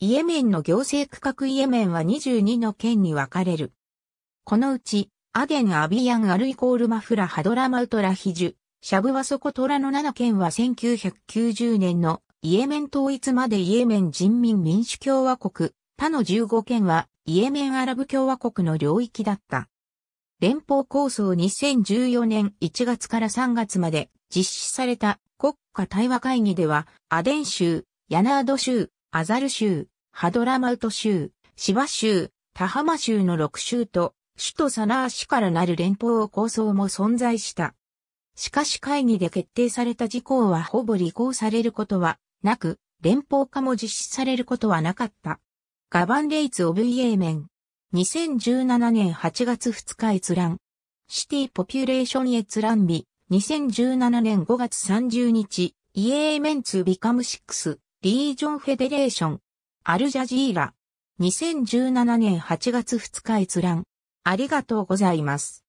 イエメンの行政区画イエメンは22の県に分かれる。このうち、アデン・アビアン・アルイコール・マフラ・ハドラ・マウトラ・ヒジュ、シャブワソコトラの7県は1990年のイエメン統一までイエメン人民民主共和国、他の15県はイエメンアラブ共和国の領域だった。連邦構想2014年1月から3月まで実施された国家対話会議では、アデン州、ヤナード州、アザル州、ハドラマウト州、シバ州、タハマ州の6州と、首都サナー市からなる連邦構想も存在した。しかし会議で決定された事項はほぼ履行されることはなく、連邦化も実施されることはなかった。ガバンレイツ・オブ・イエーメン。2017年8月2日閲覧。シティ・ポピュレーション閲覧日。2017年5月30日。イエーメンツ・ビカム・シックス。リージョンフェデレーション、アルジャジーラ、2017年8月2日閲覧、ありがとうございます。